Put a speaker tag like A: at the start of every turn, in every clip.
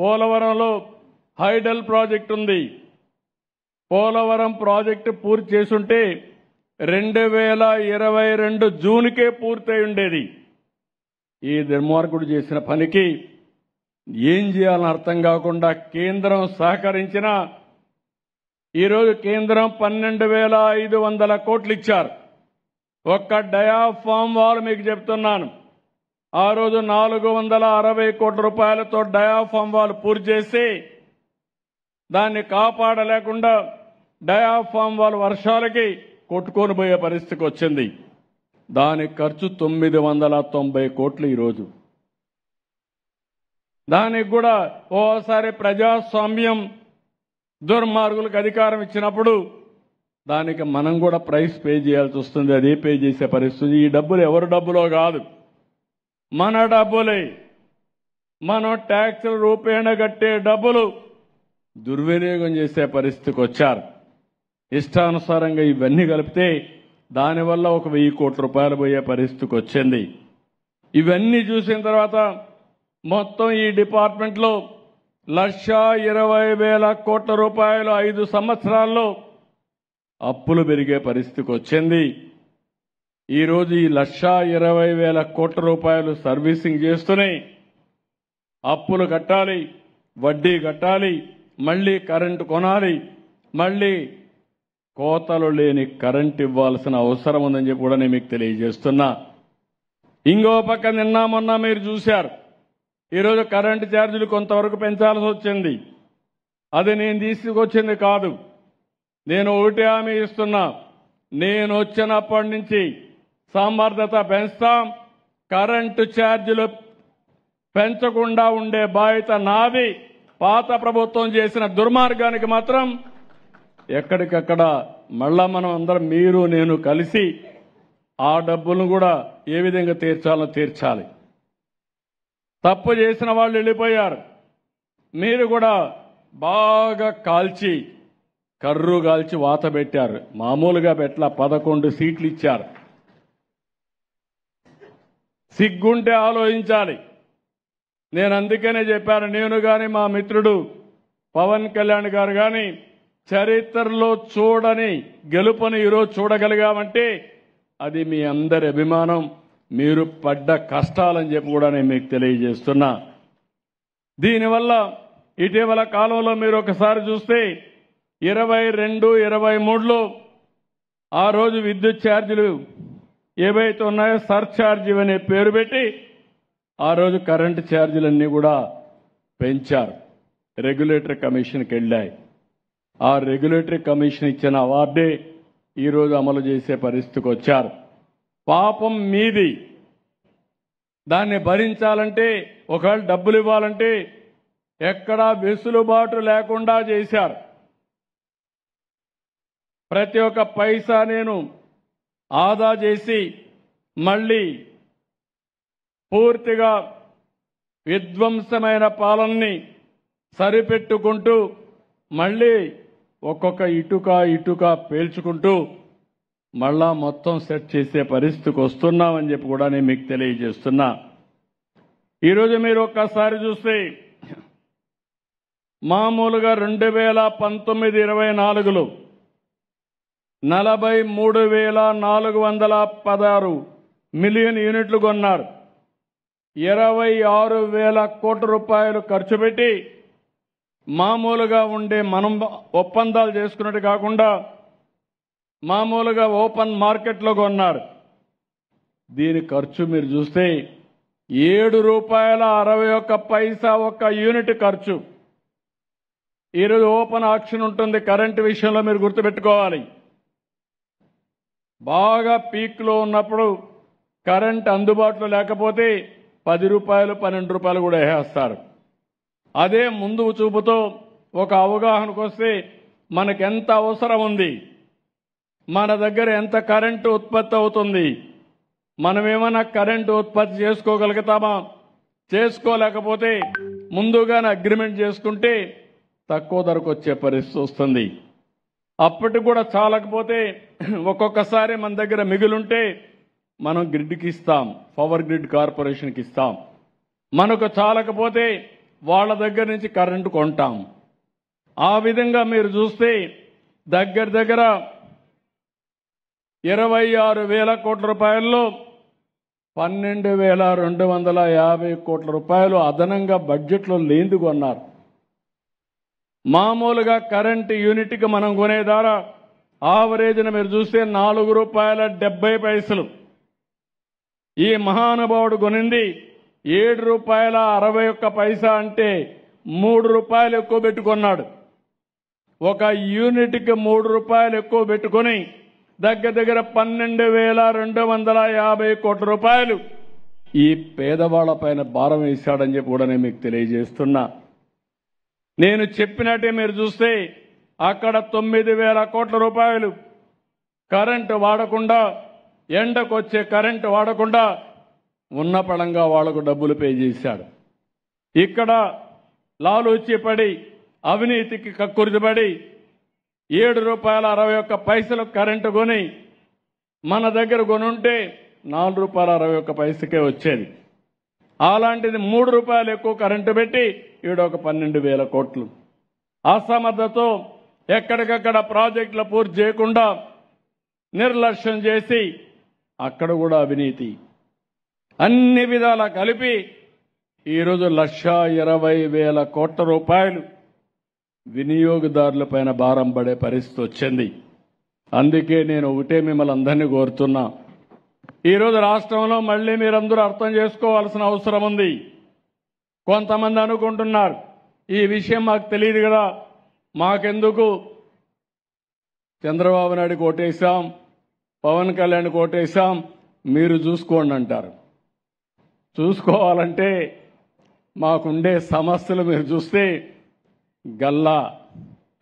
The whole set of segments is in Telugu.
A: పోలవరంలో హైడల్ ప్రాజెక్ట్ ఉంది పోలవరం ప్రాజెక్టు పూర్తి చేసుంటే రెండు వేల ఇరవై రెండు జూన్కే పూర్తయి ఉండేది ఈ దుర్మార్గుడు చేసిన పనికి ఏం చేయాలని అర్థం కాకుండా కేంద్రం సహకరించిన ఈరోజు కేంద్రం పన్నెండు వేల ఐదు వందల కోట్లు ఇచ్చారు ఒక్క డయాఫామ్ వాళ్ళు మీకు చెప్తున్నాను ఆ రోజు నాలుగు వందల అరవై కోట్ల రూపాయలతో డయాఫామ్ వాళ్ళు పూర్తి చేసి దాన్ని కాపాడలేకుండా డయాఫామ్ వాళ్ళు వర్షాలకి కొట్టుకొని పోయే పరిస్థితికి వచ్చింది దాని ఖర్చు తొమ్మిది వందల తొంభై కోట్లు ఈరోజు దానికి కూడా ఓసారి ప్రజాస్వామ్యం దుర్మార్గులకు అధికారం ఇచ్చినప్పుడు దానికి మనం కూడా ప్రైస్ పే చేయాల్సి వస్తుంది అదే పే చేసే పరిస్థితి ఈ డబ్బులు ఎవరి డబ్బులో కాదు మన డబ్బులే మనం ట్యాక్సుల రూపేణ కట్టే డబ్బులు దుర్వినియోగం చేసే పరిస్థితికి వచ్చారు ఇష్టానుసారంగా ఇవన్నీ కలిపితే దానివల్ల ఒక వెయ్యి కోట్ల రూపాయలు పోయే పరిస్థితికి వచ్చింది ఇవన్నీ చూసిన తర్వాత మొత్తం ఈ డిపార్ట్మెంట్లో లక్ష ఇరవై వేల కోట్ల రూపాయలు ఐదు సంవత్సరాల్లో అప్పులు పెరిగే పరిస్థితికి వచ్చింది ఈరోజు ఈ లక్షా ఇరవై వేల కోట్ల రూపాయలు సర్వీసింగ్ చేస్తున్నాయి అప్పులు కట్టాలి వడ్డీ కట్టాలి మళ్ళీ కరెంటు కొనాలి మళ్ళీ కోతలు లేని కరెంట్ ఇవ్వాల్సిన అవసరం ఉందని చెప్పి కూడా నేను మీకు తెలియజేస్తున్నా ఇంకో పక్క నిన్న మొన్న మీరు చూశారు ఈరోజు కరెంటు ఛార్జీలు కొంతవరకు పెంచాల్సి వచ్చింది అది నేను తీసుకొచ్చింది కాదు నేను ఒకటి హామీ ఇస్తున్నా నేను వచ్చినప్పటి నుంచి సామర్థ్యత పెంచుతాం కరెంటు ఛార్జీలు పెంచకుండా ఉండే బాధ్యత నాది పాత ప్రభుత్వం చేసిన దుర్మార్గానికి మాత్రం ఎక్కడికక్కడ మళ్ళా మనం అందరం మీరు నేను కలిసి ఆ డబ్బులను కూడా ఏ విధంగా తీర్చాలో తీర్చాలి తప్పు చేసిన వాళ్ళు వెళ్ళిపోయారు మీరు కూడా బాగా కాల్చి కర్రు కాల్చి వాత పెట్టారు మామూలుగా పెట్టలా పదకొండు సీట్లు ఇచ్చారు సిగ్గుంటే ఆలోచించాలి నేను అందుకనే చెప్పాను నేను కానీ మా మిత్రుడు పవన్ కళ్యాణ్ గారు కానీ చరిత్రలో చూడని గెలుపుని ఈరోజు చూడగలిగామంటే అది మీ అందరి అభిమానం మీరు పడ్డ కష్టాలని చెప్పి కూడా నేను మీకు తెలియజేస్తున్నా దీనివల్ల ఇటీవల కాలంలో మీరు ఒకసారి చూస్తే ఇరవై రెండు ఇరవై మూడులో ఆ రోజు విద్యుత్ ఛార్జీలు ఏవైతే ఉన్నాయో సర్ఛార్జ్ అనే పేరు పెట్టి ఆ రోజు కరెంటు ఛార్జీలన్నీ కూడా పెంచారు రెగ్యులేటరీ కమిషన్కి వెళ్ళాయి ఆ రెగ్యులేటరీ కమిషన్ ఇచ్చిన అవార్డే ఈరోజు అమలు చేసే పరిస్థితికి వచ్చారు పాపం మీది దాన్ని భరించాలంటే ఒకవేళ డబ్బులు ఇవ్వాలంటే ఎక్కడా వెసులుబాటు లేకుండా చేశారు ప్రతి ఒక్క పైసా నేను ఆదా చేసి మళ్ళీ పూర్తిగా విధ్వంసమైన పాలనని సరిపెట్టుకుంటూ మళ్ళీ ఒక్కొక్క ఇటుక ఇటుక పేల్చుకుంటూ మళ్ళా మొత్తం సెట్ చేసే పరిస్థితికి వస్తున్నామని చెప్పి కూడా నేను మీకు తెలియజేస్తున్నా ఈరోజు మీరు ఒక్కసారి చూస్తే మామూలుగా రెండు వేల పంతొమ్మిది ఇరవై నాలుగులో నలభై మూడు వేల నాలుగు వందల పదహారు మిలియన్ యూనిట్లు కొన్నారు ఇరవై ఆరు వేల కోట్ల రూపాయలు ఖర్చు పెట్టి మామూలుగా ఉండే మనం ఒప్పందాలు చేసుకున్నట్టు కాకుండా మామూలుగా ఓపెన్ మార్కెట్లో కొన్నారు దీని ఖర్చు మీరు చూస్తే ఏడు రూపాయల అరవై ఒక్క పైసా ఒక్క యూనిట్ ఖర్చు ఈరోజు ఓపెన్ ఆప్షన్ ఉంటుంది కరెంటు విషయంలో మీరు గుర్తుపెట్టుకోవాలి బాగా పీక్లో ఉన్నప్పుడు కరెంట్ అందుబాటులో లేకపోతే పది రూపాయలు పన్నెండు రూపాయలు కూడా వేసేస్తారు అదే ముందు చూపుతో ఒక అవగాహనకు వస్తే మనకెంత అవసరం ఉంది మన దగ్గర ఎంత కరెంటు ఉత్పత్తి అవుతుంది మనమేమైనా కరెంటు ఉత్పత్తి చేసుకోగలుగుతామా చేసుకోలేకపోతే ముందుగానే అగ్రిమెంట్ చేసుకుంటే తక్కువ ధరకు వచ్చే పరిస్థితి వస్తుంది అప్పటికి కూడా చాలకపోతే ఒక్కొక్కసారి మన దగ్గర మిగులుంటే మనం గ్రిడ్కి ఇస్తాం పవర్ గ్రిడ్ కార్పొరేషన్కి ఇస్తాం మనకు చాలకపోతే వాళ్ళ దగ్గర నుంచి కరెంటు కొంటాం ఆ విధంగా మీరు చూస్తే దగ్గర దగ్గర ఇరవై ఆరు వేల కోట్ల రూపాయల్లో పన్నెండు వేల రెండు వందల యాభై కోట్ల రూపాయలు అదనంగా బడ్జెట్లో లేందుకున్నారు మామూలుగా కరెంట్ యూనిట్కి మనం కొనే ధర ఆవరేజ్న మీరు చూస్తే నాలుగు రూపాయల డెబ్బై పైసలు ఈ మహానుభావుడు కొనింది ఏడు రూపాయల అరవై ఒక్క పైసా అంటే మూడు రూపాయలు ఎక్కువ పెట్టుకున్నాడు ఒక యూనిట్కి మూడు రూపాయలు ఎక్కువ పెట్టుకుని దగ్గర దగ్గర పన్నెండు వేల రెండు వందల యాభై కోట్ల రూపాయలు ఈ పేదవాళ్ల పైన భారం వేశాడని చెప్పి కూడా నేను మీకు తెలియజేస్తున్నా నేను చెప్పినట్టే మీరు చూస్తే అక్కడ తొమ్మిది వేల కోట్ల రూపాయలు కరెంటు వాడకుండా ఎండకు వచ్చే కరెంటు వాడకుండా ఉన్న పడంగా వాళ్లకు డబ్బులు పే చేశాడు ఇక్కడ పడి అవినీతికి కక్కురిదిపడి ఏడు రూపాయల అరవై ఒక్క పైసలు కరెంటు కొని మన దగ్గర కొనుంటే నాలుగు రూపాయల అరవై ఒక్క పైసకే వచ్చేది అలాంటిది మూడు రూపాయలు ఎక్కువ కరెంటు పెట్టి ఈడొక పన్నెండు వేల కోట్లు అసమర్థతో ఎక్కడికక్కడ ప్రాజెక్టులు పూర్తి చేయకుండా నిర్లక్ష్యం చేసి అక్కడ కూడా అవినీతి అన్ని విధాలా కలిపి ఈరోజు లక్ష ఇరవై వేల కోట్ల రూపాయలు వినియోగదారులపైన భారం పడే పరిస్థితి వచ్చింది అందుకే నేను ఒకటే మిమ్మల్ని అందరినీ కోరుతున్నా ఈరోజు రాష్ట్రంలో మళ్ళీ మీరందరూ అర్థం చేసుకోవాల్సిన అవసరం ఉంది కొంతమంది అనుకుంటున్నారు ఈ విషయం మాకు తెలియదు కదా మాకెందుకు చంద్రబాబు నాయుడు కోటేశాం పవన్ కళ్యాణ్ కోటేశాం మీరు చూసుకోండి అంటారు చూసుకోవాలంటే మాకుండే సమస్యలు మీరు చూస్తే గల్లా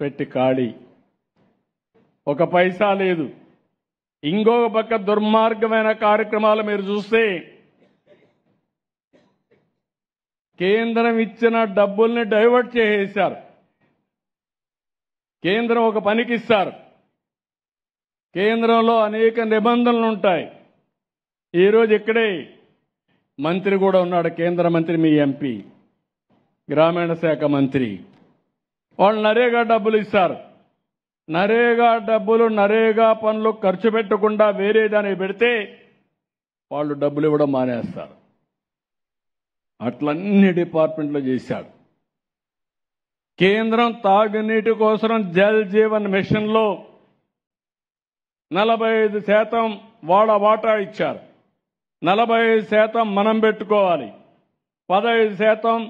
A: పెట్టి కాడి ఒక పైసా లేదు ఇంకొక పక్క దుర్మార్గమైన కార్యక్రమాలు మీరు చూస్తే కేంద్రం ఇచ్చిన డబ్బుల్ని డైవర్ట్ చేసేశారు కేంద్రం ఒక పనికి ఇస్తారు కేంద్రంలో అనేక నిబంధనలు ఉంటాయి ఈరోజు ఇక్కడే మంత్రి కూడా ఉన్నాడు కేంద్ర మంత్రి మీ ఎంపీ గ్రామీణ శాఖ మంత్రి వాళ్ళు నరేగా డబ్బులు ఇస్తారు నరేగా డబ్బులు నరేగా పనులు ఖర్చు పెట్టకుండా వేరే దానికి పెడితే వాళ్ళు డబ్బులు ఇవ్వడం మానేస్తారు అట్లన్ని డిపార్ట్మెంట్లో చేశాడు కేంద్రం తాగునీటి కోసం జల్ జీవన్ మిషన్లో నలభై ఐదు శాతం వాడ వాటా ఇచ్చారు నలభై ఐదు శాతం మనం పెట్టుకోవాలి పదహైదు శాతం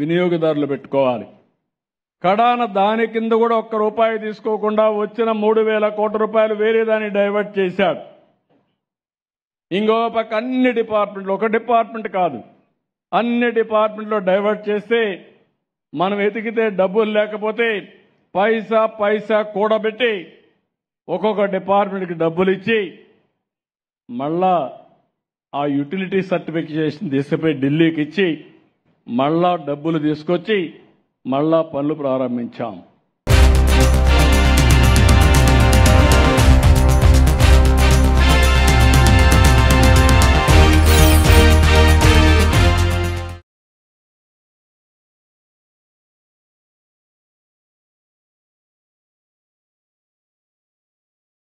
A: వినియోగదారులు పెట్టుకోవాలి కడాన దాని కింద కూడా ఒక్క రూపాయి తీసుకోకుండా వచ్చిన మూడు వేల కోట్ల రూపాయలు వేరే దాన్ని డైవర్ట్ చేశాడు ఇంకో పక్క అన్ని డిపార్ట్మెంట్లు ఒక డిపార్ట్మెంట్ కాదు అన్ని డిపార్ట్మెంట్లో డైవర్ట్ చేస్తే మనం ఎతికితే డబ్బులు లేకపోతే పైసా పైసా కూడబెట్టి ఒక్కొక్క డిపార్ట్మెంట్కి డబ్బులు ఇచ్చి మళ్ళా ఆ యూటిలిటీ సర్టిఫికేషన్ తీసుకుపోయి ఢిల్లీకి ఇచ్చి మళ్ళా డబ్బులు తీసుకొచ్చి మళ్ళా పనులు ప్రారంభించాం